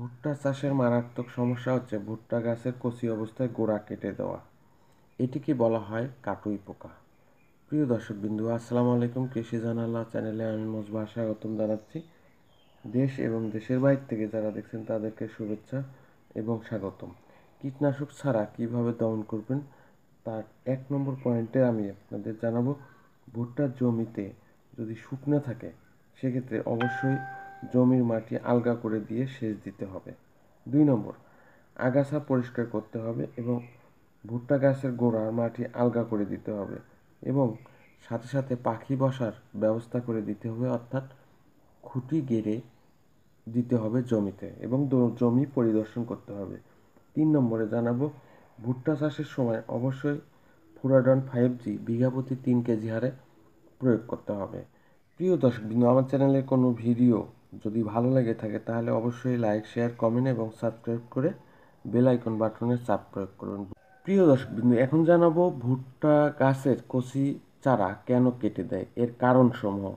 ভুট্টা চাষের মারাত্মক সমস্যা হচ্ছে ভুট্টা গাছের কচি অবস্থায় গোড়া কেটে দেওয়া এটিকে বলা হয় কাটুই পোকা প্রিয় দর্শক বিন্দু আসসালামু আলাইকুম কৃষি জানাল্লাহ চ্যানেলে আমি মজবা স্বাগতম জানাচ্ছি দেশ এবং দেশের বাইর থেকে যারা দেখছেন তাদেরকে শুভেচ্ছা এবং স্বাগতম কীটনাশক ছাড়া কিভাবে দমন করবেন তার এক নম্বর পয়েন্টে আমি আপনাদের জানাবো ভুট্টার জমিতে যদি শুকনো থাকে সেক্ষেত্রে অবশ্যই জমির মাটি আলগা করে দিয়ে সেচ দিতে হবে দুই নম্বর আগাছা পরিষ্কার করতে হবে এবং ভুট্টা গাছের গোড়ার মাটি আলগা করে দিতে হবে এবং সাথে সাথে পাখি বসার ব্যবস্থা করে দিতে হবে অর্থাৎ খুঁটি গেড়ে দিতে হবে জমিতে এবং জমি পরিদর্শন করতে হবে তিন নম্বরে জানাবো ভুট্টা চাষের সময় অবশ্যই ফুরাডন ফাইভ জি বিঘা প্রতি তিন কেজি হারে প্রয়োগ করতে হবে প্রিয় দর্শক বিন্দু আমার চ্যানেলের কোনো ভিডিও যদি ভালো লেগে থাকে তাহলে অবশ্যই লাইক শেয়ার কমেন্ট এবং সাবস্ক্রাইব করে বেল আইকন বাটনে চাপ প্রয়োগ করুন প্রিয় দর্শক বিন্দু এখন জানাবো ভুট্টা গাছের কচি চারা কেন কেটে দেয় এর কারণ সমূহ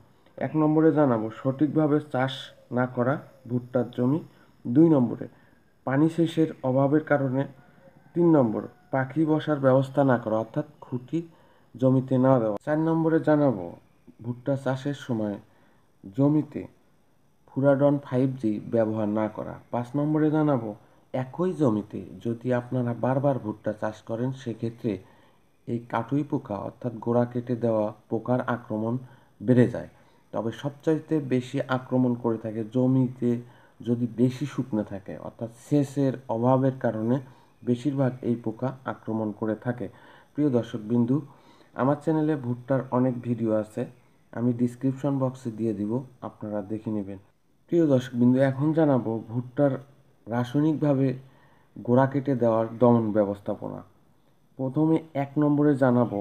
এক নম্বরে জানাবো সঠিকভাবে চাষ না করা ভুট্টার জমি দুই নম্বরে পানি শেষের অভাবের কারণে তিন নম্বর পাখি বসার ব্যবস্থা না করা অর্থাৎ খুঁটি জমিতে না দেওয়া চার নম্বরে জানাবো ভুট্টা চাষের সময় জমিতে ফুরাডন ফাইভ জি ব্যবহার না করা পাঁচ নম্বরে জানাবো একই জমিতে যদি আপনারা বারবার ভুট্টা চাষ করেন সেক্ষেত্রে এই কাটুই পোকা অর্থাৎ গোড়া কেটে দেওয়া পোকার আক্রমণ বেড়ে যায় তবে সবচাইতে বেশি আক্রমণ করে থাকে জমিতে যদি বেশি শুকনো থাকে অর্থাৎ সেচের অভাবের কারণে বেশিরভাগ এই পোকা আক্রমণ করে থাকে প্রিয় দর্শক বিন্দু আমার চ্যানেলে ভুট্টার অনেক ভিডিও আছে আমি ডিসক্রিপশন বক্সে দিয়ে দিব আপনারা দেখে নেবেন প্রিয় বিন্দু এখন জানাবো ভুট্টার রাসায়নিকভাবে গোড়া কেটে দেওয়ার দমন ব্যবস্থাপনা প্রথমে এক নম্বরে জানাবো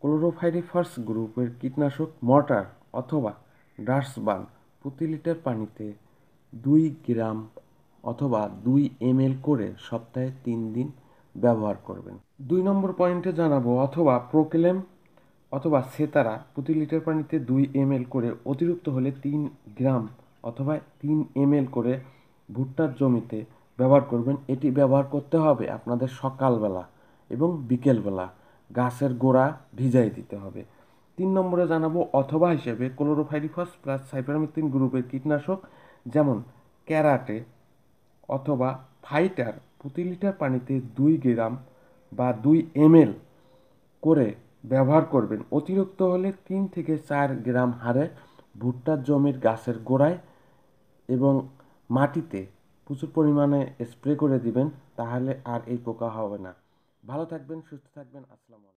ক্লোরোফাইরিফার্স গ্রুপের কীটনাশক মর্টার অথবা ডার্সবান প্রতি লিটার পানিতে দুই গ্রাম অথবা দুই এম করে সপ্তাহে তিন দিন ব্যবহার করবেন দুই নম্বর পয়েন্টে জানাবো অথবা প্রোকেলেম অথবা সেতারা প্রতি লিটার পানিতে দুই এম করে অতিরিক্ত হলে তিন গ্রাম অথবা তিন এম করে ভুট্টার জমিতে ব্যবহার করবেন এটি ব্যবহার করতে হবে আপনাদের সকালবেলা এবং বিকেলবেলা গাছের গোড়া ভিজাই দিতে হবে তিন নম্বরে জানাবো অথবা হিসেবে ক্লোরোফাইরিফস প্লাস সাইপারামিথিন গ্রুপের কীটনাশক যেমন ক্যারাটে অথবা ফাইটার প্রতি লিটার পানিতে দুই গ্রাম বা দুই এম করে ব্যবহার করবেন অতিরিক্ত হলে তিন থেকে চার গ্রাম হারে ভুট্টার জমির গাছের গোড়ায় এবং মাটিতে প্রচুর পরিমাণে স্প্রে করে দিবেন তাহলে আর এই পোকা হবে না ভালো থাকবেন সুস্থ থাকবেন আসসালামু আলাইকুম